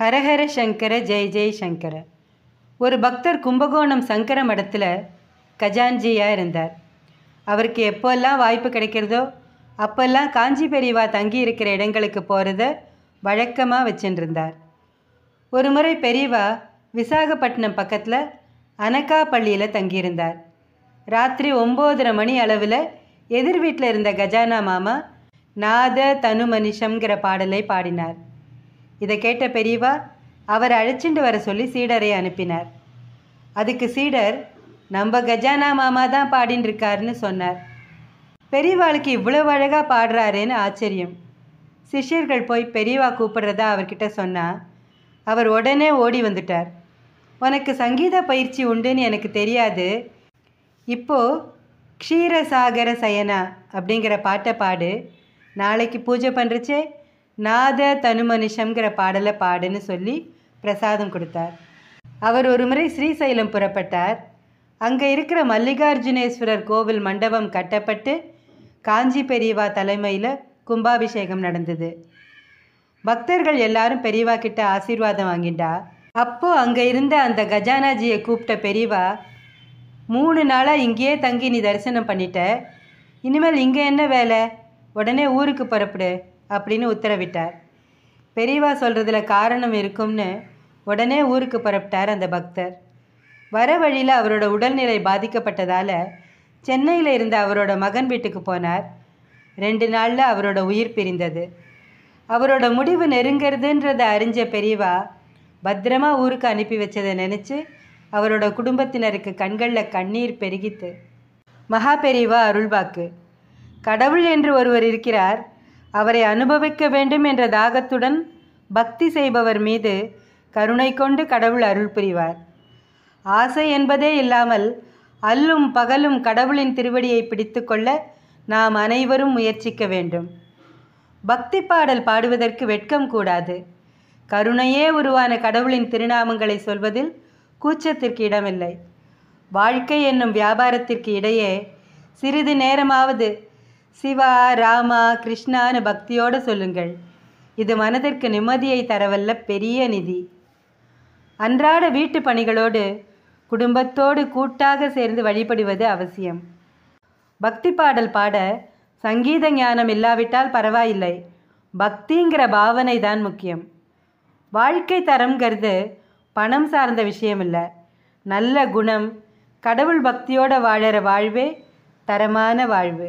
ஹரஹர சங்கர ஜெய் ஜெய் சங்கர ஒரு பக்தர் கும்பகோணம் சங்கர மடத்தில் கஜான்ஜியாக இருந்தார் அவருக்கு எப்போல்லாம் வாய்ப்பு கிடைக்கிறதோ அப்போல்லாம் காஞ்சி பெரியவா தங்கி இருக்கிற இடங்களுக்கு போகிறத வழக்கமாக வச்சுருந்தார் ஒரு முறை பெரியவா விசாகப்பட்டினம் பக்கத்தில் பள்ளியில் தங்கியிருந்தார் ராத்திரி ஒம்போதரை மணி அளவில் எதிர் வீட்டில் இருந்த கஜானா மாமா நாத தனு மனுஷங்கிற பாடலை பாடினார் இதை கேட்ட பெரியவா அவர் அழைச்சிண்டு வர சொல்லி சீடரை அனுப்பினார் அதுக்கு சீடர் நம்ம கஜானா மாமா தான் பாடின்னு இருக்காருன்னு சொன்னார் பெரியவாளுக்கு இவ்வளோ அழகாக பாடுறாருன்னு ஆச்சரியம் சிஷ்யர்கள் போய் பெரியவா கூப்பிடுறதா அவர்கிட்ட சொன்னால் அவர் உடனே ஓடி வந்துட்டார் உனக்கு சங்கீத பயிற்சி உண்டுன்னு எனக்கு தெரியாது இப்போது க்ஷீரசாகர சயனா அப்படிங்கிற பாட்டை பாடு நாளைக்கு பூஜை பண்ணுறச்சே நாத தனு மனுஷங்கிற பாடலை பாடுன்னு சொல்லி பிரசாதம் கொடுத்தார் அவர் ஒரு முறை ஸ்ரீசைலம் புறப்பட்டார் அங்கே இருக்கிற மல்லிகார்ஜுனேஸ்வரர் கோவில் மண்டபம் கட்டப்பட்டு காஞ்சி பெரியவா தலைமையில் கும்பாபிஷேகம் நடந்தது பக்தர்கள் எல்லாரும் பெரியவா கிட்ட ஆசீர்வாதம் வாங்கிட்டா அப்போ அங்கே இருந்த அந்த கஜானாஜியை கூப்பிட்ட பெரியவா மூணு நாளாக இங்கேயே தங்கி நீ தரிசனம் பண்ணிட்ட இனிமேல் இங்கே என்ன வேலை உடனே ஊருக்கு புறப்படு அப்படின்னு உத்தரவிட்டார் பெரியவா சொல்கிறதுல காரணம் இருக்கும்னு உடனே ஊருக்கு புறப்பட்டார் அந்த பக்தர் வர வழியில் அவரோட உடல்நிலை பாதிக்கப்பட்டதால் சென்னையில் இருந்த அவரோட மகன் வீட்டுக்கு போனார் ரெண்டு நாளில் அவரோட உயிர் பிரிந்தது அவரோட முடிவு நெருங்கிறதுன்றதை அறிஞ்ச பெரியவா பத்திரமா ஊருக்கு அனுப்பி வச்சதை நினச்சி அவரோட குடும்பத்தினருக்கு கண்களில் கண்ணீர் பெருகித்து மகா பெரியவா அருள்வாக்கு கடவுள் என்று ஒருவர் இருக்கிறார் அவரை அனுபவிக்க வேண்டும் என்ற தாகத்துடன் பக்தி செய்பவர் மீது கருணை கொண்டு கடவுள் அருள் புரிவார் ஆசை என்பதே இல்லாமல் அல்லும் பகலும் கடவுளின் திருவடியை பிடித்துக்கொள்ள நாம் அனைவரும் முயற்சிக்க வேண்டும் பக்தி பாடல் பாடுவதற்கு வெட்கம் கூடாது கருணையே உருவான கடவுளின் திருநாமங்களை சொல்வதில் கூச்சத்திற்கு இடமில்லை வாழ்க்கை என்னும் வியாபாரத்திற்கு இடையே சிறிது நேரமாவது சிவா ராமா கிருஷ்ணான்னு பக்தியோடு சொல்லுங்கள் இது மனதிற்கு நிம்மதியை தரவல்ல பெரிய நிதி அன்றாட வீட்டு பணிகளோடு குடும்பத்தோடு கூட்டாக சேர்ந்து வழிபடுவது அவசியம் பக்தி பாடல் பாட சங்கீத ஞானம் இல்லாவிட்டால் பரவாயில்லை பக்திங்கிற பாவனை தான் முக்கியம் வாழ்க்கை தரம் கருது பணம் சார்ந்த விஷயம் இல்லை நல்ல குணம் கடவுள் பக்தியோட வாழற வாழ்வே தரமான வாழ்வு